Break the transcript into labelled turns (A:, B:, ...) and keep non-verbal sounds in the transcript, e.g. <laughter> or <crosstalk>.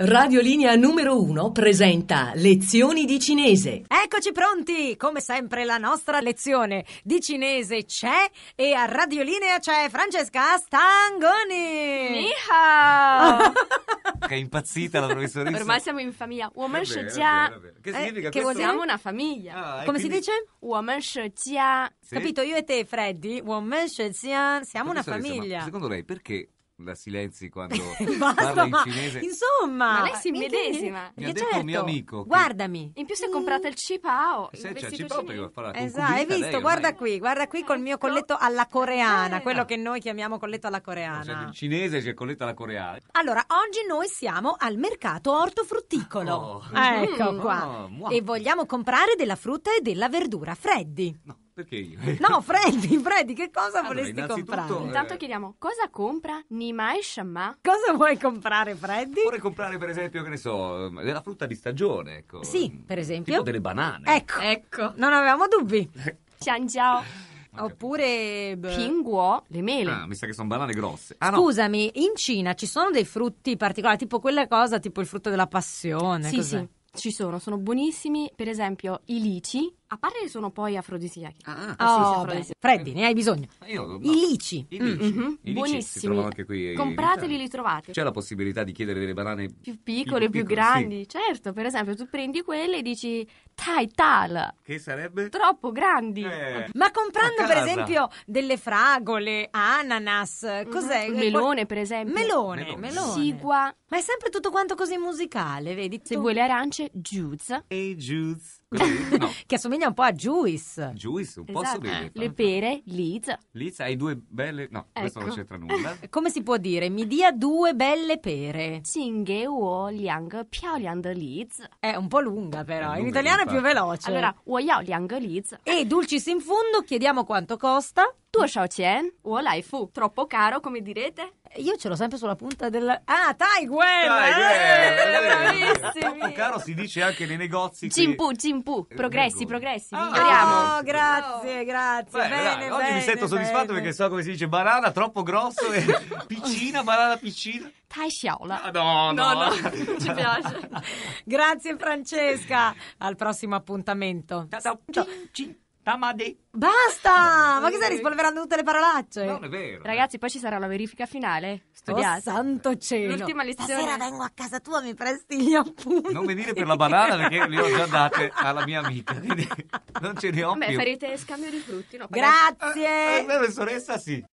A: Radiolinea numero 1 presenta Lezioni di cinese. Eccoci pronti! Come sempre la nostra lezione di cinese c'è e a Radiolinea c'è Francesca Stangoni. Ni hao! <laughs> che è impazzita la professoressa. Ormai siamo in famiglia. Woman shijia. Che eh, significa eh, che siamo una famiglia. Ah, Come quindi... si dice? Woman shijia. Capito? Io e te, Freddy, woman shijia, siamo una famiglia. Ma secondo lei perché la silenzi quando <laughs> parla in cinese. Insomma, ma lei si eh, medesima. Mi ha detto certo. mio amico. Che... Guardami. In più si è mm. comprata il cipao. Eh, se c'è il cipao perché fa la Esatto, hai visto, lei, guarda qui, guarda qui col mio ecco. colletto alla coreana, esatto. quello che noi chiamiamo colletto alla coreana. Cioè, il cinese c'è il colletto alla coreana. Allora, oggi noi siamo al mercato ortofrutticolo. Oh. Ecco mm. qua. Oh, e vogliamo comprare della frutta e della verdura freddi. No. Perché io? <laughs> No, Freddy, Freddy, che cosa allora, volesti comprare? Eh, Intanto eh... chiediamo, cosa compra Nimai Shamma? Cosa vuoi comprare, Freddy? Vorrei comprare, per esempio, che ne so, della ehm, frutta di stagione, ecco. Sì, per esempio. Tipo delle banane. Ecco, ecco. Non avevamo dubbi. <laughs> Ciao, ciao. Oppure pinguo, le mele. Ah, mi sa che sono banane grosse. Ah, no. Scusami, in Cina ci sono dei frutti particolari, tipo quella cosa, tipo il frutto della passione. Sì, cos'è? sì, ci sono, sono buonissimi. Per esempio, i lici, a parte che sono poi afrodisiachi. Ah, ah oh, sì, oh, afrodisiachi. Freddi, ne hai bisogno. Ah, io, no. I lici. I lici. Mm, mm-hmm. I lici Buonissimi. anche qui. Comprateli, li trovate. C'è la possibilità di chiedere delle banane più piccole, più, più, grandi. Sì. Certo, per esempio, tu prendi quelle e dici tai tal. Che sarebbe? Troppo grandi. Eh, Ma comprando, per esempio, delle fragole, ananas, mm-hmm. cos'è? Eh, melone, per esempio. Melone, melone. melone. Sigua. Ma è sempre tutto quanto così musicale, vedi? Se tu... vuoi le arance, juice. E hey, juice. Così, no. <laughs> che assomiglia un po' a Juice. Juice, un esatto. po' assomiglia. Le pere, Liz. Liz, hai due belle... No, ecco. questo non ecco. c'entra nulla. <laughs> Come si può dire? Mi dia due belle pere. Cinghe uo liang piao liang de Liz. È un po' lunga però, in italiano è più veloce. Allora, uo yao liang Liz. E dulcis in fondo, chiediamo quanto costa. Tu shao qian, wo lai fu. Troppo caro, come direte? Io ce l'ho sempre sulla punta del. Ah, Taiguel! Taiguel! Eh, Troppo caro si dice anche nei negozi Cimpu, che... Cimpu, eh, progressi, progressi, ah, miglioriamo. Oh, grazie, grazie. Beh, bene, bene, oggi mi sento soddisfatto perché so come si dice banana troppo grosso e <laughs> piccina, banana piccina. Tai Xiaola. Ah, no, no, no, ci piace. <laughs> grazie Francesca, al prossimo appuntamento. Ciao, ciao. Tamadi. Basta! Ma che stai eh. rispolverando tutte le parolacce? Non è vero. Ragazzi, poi ci sarà la verifica finale. Studiate. Oh, santo cielo. L'ultima lezione. Stasera vengo a casa tua, mi presti gli appunti. Non venire per la banana perché li ho già date alla mia amica, quindi non ce ne ho Beh, più. Beh, farete scambio di frutti, no? Grazie. Eh, eh, la eh, professoressa sì.